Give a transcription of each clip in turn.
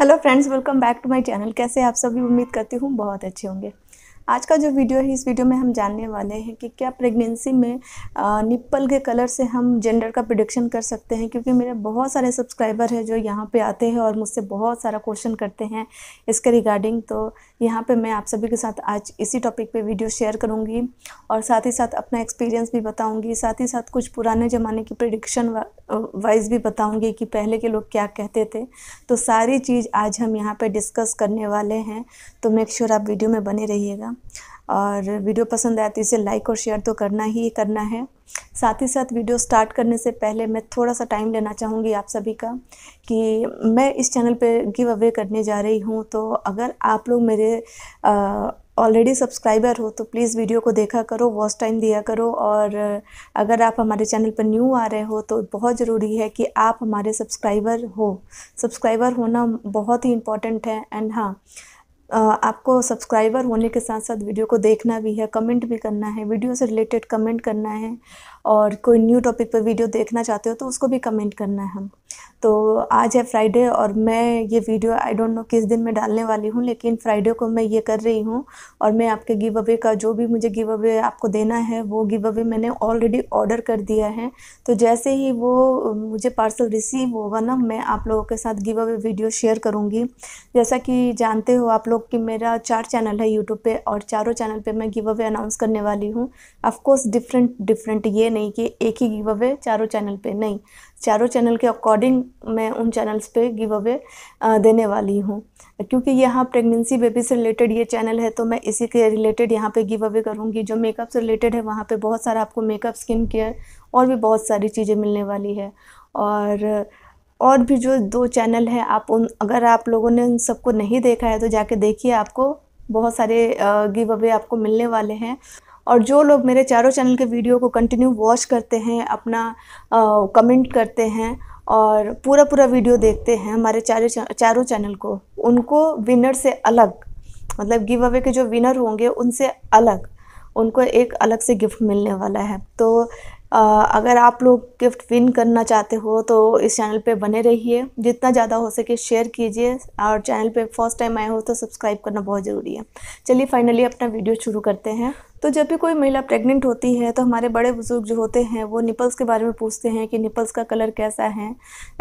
hello friends welcome back to my channel कैसे आप सभी उम्मीद करती हूँ बहुत अच्छे होंगे आज का जो वीडियो है इस वीडियो में हम जानने वाले हैं कि क्या प्रेगनेंसी में निप्पल के कलर से हम जेंडर का प्रिडिक्शन कर सकते हैं क्योंकि मेरे बहुत सारे सब्सक्राइबर हैं जो यहाँ पे आते हैं और मुझसे बहुत सारा क्वेश्चन करते हैं इसके रिगार्डिंग तो यहाँ पे मैं आप सभी के साथ आज इसी टॉपिक पे वीडियो शेयर करूँगी और साथ ही साथ अपना एक्सपीरियंस भी बताऊँगी साथ ही साथ कुछ पुराने ज़माने की प्रिडिक्शन वाइज भी बताऊँगी कि पहले के लोग क्या कहते थे तो सारी चीज़ आज हम यहाँ पर डिस्कस करने वाले हैं तो मेक श्योर आप वीडियो में बने रहिएगा और वीडियो पसंद आए तो इसे लाइक और शेयर तो करना ही करना है साथ ही साथ वीडियो स्टार्ट करने से पहले मैं थोड़ा सा टाइम लेना चाहूँगी आप सभी का कि मैं इस चैनल पे गिव अवे करने जा रही हूँ तो अगर आप लोग मेरे ऑलरेडी सब्सक्राइबर हो तो प्लीज़ वीडियो को देखा करो वॉच टाइम दिया करो और अगर आप हमारे चैनल पर न्यू आ रहे हो तो बहुत ज़रूरी है कि आप हमारे सब्सक्राइबर हो सब्सक्राइबर होना बहुत ही इम्पॉर्टेंट है एंड हाँ आपको सब्सक्राइबर होने के साथ साथ वीडियो को देखना भी है कमेंट भी करना है वीडियो से रिलेटेड कमेंट करना है और कोई न्यू टॉपिक पर वीडियो देखना चाहते हो तो उसको भी कमेंट करना है हम तो आज है फ्राइडे और मैं ये वीडियो आई डोंट नो किस दिन मैं डालने वाली हूँ लेकिन फ्राइडे को मैं ये कर रही हूँ और मैं आपके गिव अवे का जो भी मुझे गिव अवे आपको देना है वो गिव अवे मैंने ऑलरेडी ऑर्डर कर दिया है तो जैसे ही वो मुझे पार्सल रिसीव होगा ना मैं आप लोगों के साथ गिव अवे वीडियो शेयर करूँगी जैसा कि जानते हो आप लोग कि मेरा चार चैनल है यूट्यूब पर और चारों चैनल पर मैं गिव अवे अनाउंस करने वाली हूँ ऑफकोर्स डिफरेंट डिफरेंट ये नहीं कि एक ही गिव अवे चारों चैनल पे नहीं चारों चैनल के अकॉर्डिंग मैं उन चैनल्स पे गिव अवे देने वाली हूँ क्योंकि यहाँ प्रेगनेंसी बेबी से रिलेटेड ये चैनल है तो मैं इसी के रिलेटेड यहाँ पे गिव अवे करूँगी जो मेकअप से रिलेटेड है वहाँ पर बहुत सारा आपको मेकअप स्किन केयर और भी बहुत सारी चीज़ें मिलने वाली है और और भी जो दो चैनल हैं आप उन अगर आप लोगों ने उन सबको नहीं देखा है तो जाके देखिए आपको बहुत सारे गिव अवे आपको मिलने वाले हैं और जो लोग मेरे चारों चैनल के वीडियो को कंटिन्यू वॉच करते हैं अपना कमेंट करते हैं और पूरा पूरा वीडियो देखते हैं हमारे चारों चारों चैनल को उनको विनर से अलग मतलब गिव अवे के जो विनर होंगे उनसे अलग उनको एक अलग से गिफ्ट मिलने वाला है तो आ, अगर आप लोग गिफ्ट विन करना चाहते हो तो इस चैनल पे बने रहिए जितना ज़्यादा हो सके शेयर कीजिए और चैनल पे फर्स्ट टाइम आए हो तो सब्सक्राइब करना बहुत ज़रूरी है चलिए फाइनली अपना वीडियो शुरू करते हैं तो जब भी कोई महिला प्रेग्नेंट होती है तो हमारे बड़े बुज़ुर्ग जो होते हैं वो निपल्स के बारे में पूछते हैं कि निपल्स का कलर कैसा है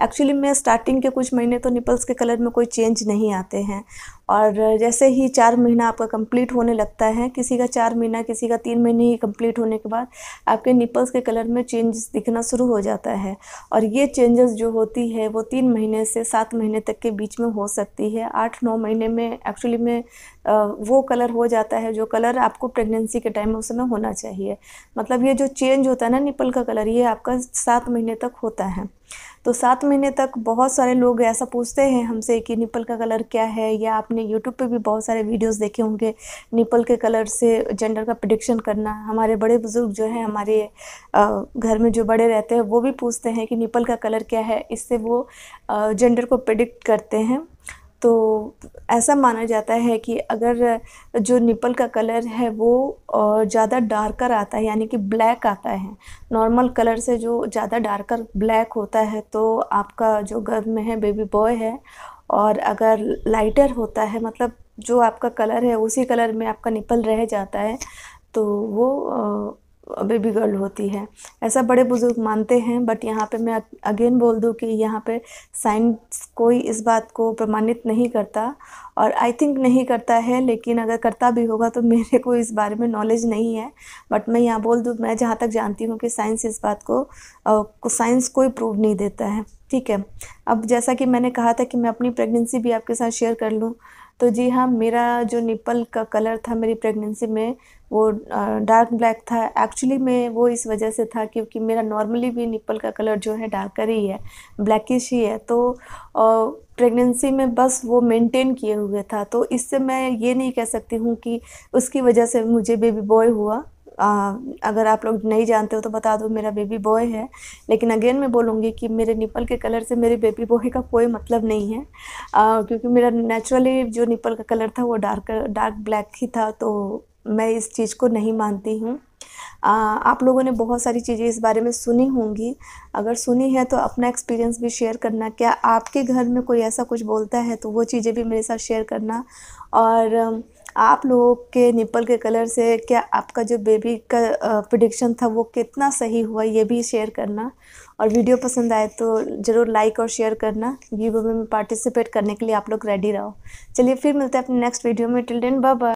एक्चुअली में स्टार्टिंग के कुछ महीने तो निपल्स के कलर में कोई चेंज नहीं आते हैं और जैसे ही चार महीना आपका कंप्लीट होने लगता है किसी का चार महीना किसी का तीन महीने ही कंप्लीट होने के बाद आपके निपल्स के कलर में चेंजेस दिखना शुरू हो जाता है और ये चेंजेस जो होती है वो तीन महीने से सात महीने तक के बीच में हो सकती है आठ नौ महीने में एक्चुअली में वो कलर हो जाता है जो कलर आपको प्रेगनेंसी के टाइम में उस समय होना चाहिए मतलब ये जो चेंज होता है ना निपल का कलर ये आपका सात महीने तक होता है तो सात महीने तक बहुत सारे लोग ऐसा पूछते हैं हमसे कि निपल का कलर क्या है या आपने यूट्यूब पे भी बहुत सारे वीडियोस देखे होंगे निपल के कलर से जेंडर का प्रडिक्शन करना हमारे बड़े बुज़ुर्ग जो हैं हमारे घर में जो बड़े रहते हैं वो भी पूछते हैं कि निपल का कलर क्या है इससे वो जेंडर को प्रडिक्ट करते हैं तो ऐसा माना जाता है कि अगर जो निपल का कलर है वो ज़्यादा डार्कर आता है यानी कि ब्लैक आता है नॉर्मल कलर से जो ज़्यादा डार्कर ब्लैक होता है तो आपका जो गर्भ में है बेबी बॉय है और अगर लाइटर होता है मतलब जो आपका कलर है उसी कलर में आपका निपल रह जाता है तो वो बेबी गर्ल होती है ऐसा बड़े बुज़ुर्ग मानते हैं बट यहाँ पे मैं अगेन बोल दूँ कि यहाँ पे साइंस कोई इस बात को प्रमाणित नहीं करता और आई थिंक नहीं करता है लेकिन अगर करता भी होगा तो मेरे को इस बारे में नॉलेज नहीं है बट मैं यहाँ बोल दूँ मैं जहाँ तक जानती हूँ कि साइंस इस बात को साइंस कोई प्रूव नहीं देता है ठीक है अब जैसा कि मैंने कहा था कि मैं अपनी प्रेगनेंसी भी आपके साथ शेयर कर लूँ तो जी हाँ मेरा जो निपल का कलर था मेरी प्रेगनेंसी में वो डार्क ब्लैक था एक्चुअली में वो इस वजह से था क्योंकि मेरा नॉर्मली भी निपल का कलर जो है डार्कर ही है ब्लैकिश ही है तो प्रेगनेंसी में बस वो मेंटेन किए हुए था तो इससे मैं ये नहीं कह सकती हूँ कि उसकी वजह से मुझे बेबी बॉय हुआ आ, अगर आप लोग नहीं जानते हो तो बता दो मेरा बेबी बॉय है लेकिन अगेन मैं बोलूँगी कि मेरे निपल के कलर से मेरे बेबी बॉय का कोई मतलब नहीं है आ, क्योंकि मेरा नेचुरली जो निपल का कलर था वो डार्क डार्क ब्लैक ही था तो मैं इस चीज़ को नहीं मानती हूँ आप लोगों ने बहुत सारी चीज़ें इस बारे में सुनी होंगी अगर सुनी है तो अपना एक्सपीरियंस भी शेयर करना क्या आपके घर में कोई ऐसा कुछ बोलता है तो वो चीज़ें भी मेरे साथ शेयर करना और आप लोगों के निपल के कलर से क्या आपका जो बेबी का प्रडिक्शन था वो कितना सही हुआ ये भी शेयर करना और वीडियो पसंद आए तो ज़रूर लाइक और शेयर करना वीवो में पार्टिसिपेट करने के लिए आप लोग रेडी रहो चलिए फिर मिलते हैं अपने नेक्स्ट वीडियो में टिल डेन बाय